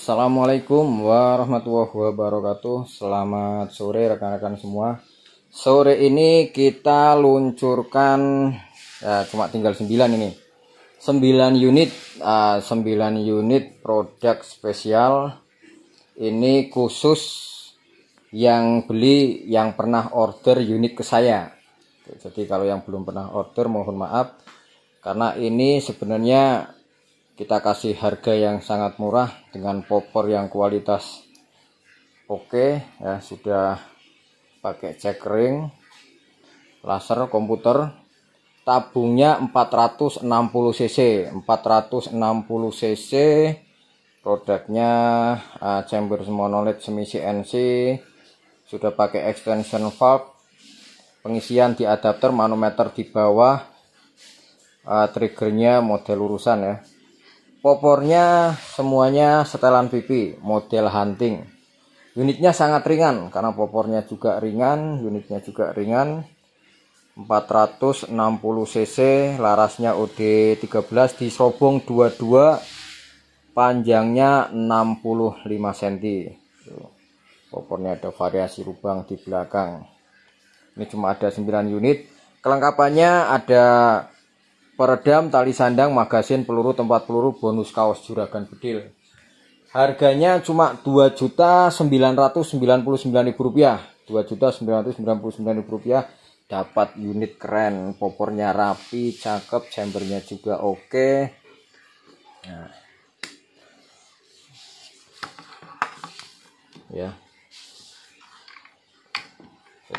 Assalamualaikum warahmatullahi wabarakatuh Selamat sore rekan-rekan semua Sore ini kita luncurkan ya, Cuma tinggal 9 ini 9 unit uh, ya, 9 unit produk spesial Ini khusus yang beli yang pernah order unit ke saya Jadi kalau yang belum pernah order mohon maaf Karena ini sebenarnya kita kasih harga yang sangat murah dengan popor yang kualitas oke okay, ya sudah pakai cek ring laser komputer tabungnya 460 cc 460 cc produknya uh, chamber monolith semi CNC sudah pakai extension valve pengisian di adapter manometer di bawah uh, triggernya model urusan ya Popornya semuanya setelan pipi, model hunting. Unitnya sangat ringan karena popornya juga ringan, unitnya juga ringan. 460 cc, larasnya OD 13 disobong 22, panjangnya 65 cm. Popornya ada variasi lubang di belakang. Ini cuma ada 9 unit. Kelengkapannya ada Peredam, tali sandang, magasin, peluru, tempat peluru, bonus kaos juragan bedil. Harganya cuma juta Rp2.999.000. Rp2.999.000 dapat unit keren, popornya rapi, cakep, chambernya juga oke. Nah. Ya.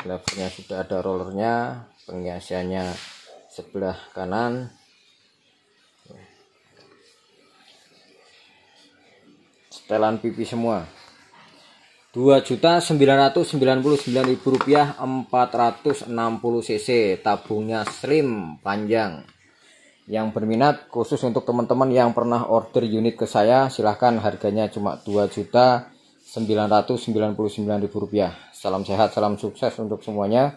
Levelnya sudah ada rollernya, penghiasannya sebelah kanan setelan pipi semua Rp ribu rupiah 460 cc tabungnya slim panjang yang berminat khusus untuk teman-teman yang pernah order unit ke saya silahkan harganya cuma Rp 2.999.000 rupiah salam sehat salam sukses untuk semuanya